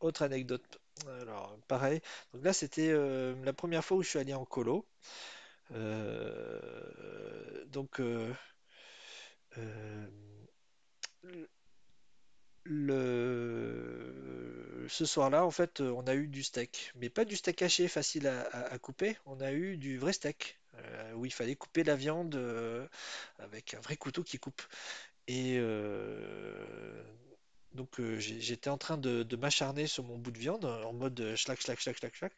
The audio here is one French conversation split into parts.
autre anecdote. Alors, pareil. Donc là, c'était euh, la première fois où je suis allé en colo. Euh, donc, euh, le, ce soir-là, en fait, on a eu du steak, mais pas du steak haché facile à, couper. On a eu du vrai steak où il fallait couper la viande avec un vrai couteau qui coupe. Et donc euh, j'étais en train de, m'acharner sur mon bout de viande en mode euh, schlac, schlac, schlac, schlac, schlac,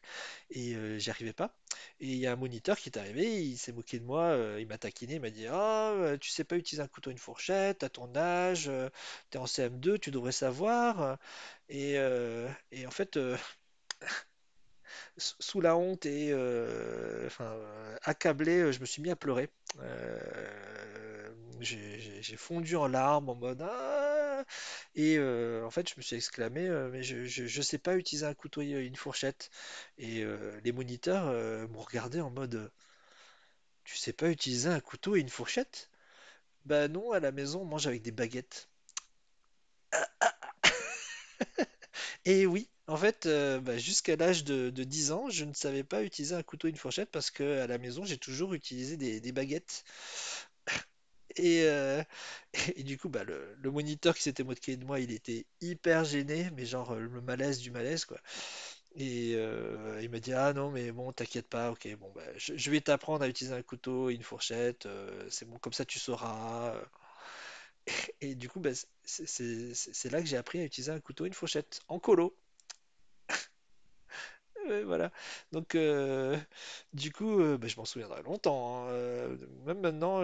et euh, arrivais pas. Et il y a un moniteur qui est arrivé, il s'est moqué de moi, euh, il m'a taquiné, il m'a dit Oh, tu sais pas utiliser un couteau une fourchette, à ton âge, t'es en CM2, tu devrais savoir. Et, en fait, sous la honte et accablé, je me suis mis à pleurer. j'ai fondu en larmes en mode Ah et euh, en fait, je me suis exclamé, euh, mais je ne sais pas utiliser un couteau et euh, une fourchette. Et les moniteurs m'ont regardé en mode, tu sais pas utiliser un couteau et une fourchette? Bah non, à la maison, on mange avec des baguettes. Et oui, en fait, bah, jusqu'à l'âge de, 10 ans, je ne savais pas utiliser un couteau et une fourchette parce que à la maison, j'ai toujours utilisé des, des baguettes. Euh, et, du coup, bah, le, moniteur qui s'était moqué de moi, il était hyper gêné, mais genre euh, le malaise du malaise, quoi. Et euh, il me dit Ah non, mais bon, t'inquiète pas, ok, bon, bah, je, vais t'apprendre à utiliser un couteau et une fourchette, c'est bon, comme ça tu sauras. Et, du coup, bah, c'est là que j'ai appris à utiliser un couteau et une fourchette en colo voilà. Donc, euh, du coup, euh, bah, je m'en souviendrai longtemps. Hein. Euh, même maintenant,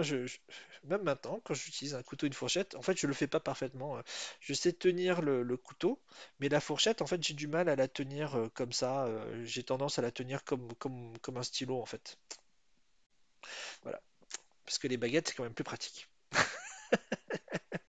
même maintenant, quand j'utilise un couteau, une fourchette, en fait, je le fais pas parfaitement. Hein. Je sais tenir le, couteau, mais la fourchette, en fait, j'ai du mal à la tenir comme ça. j'ai tendance à la tenir comme, comme, comme un stylo, en fait. Voilà. Parce que les baguettes, c'est quand même plus pratique.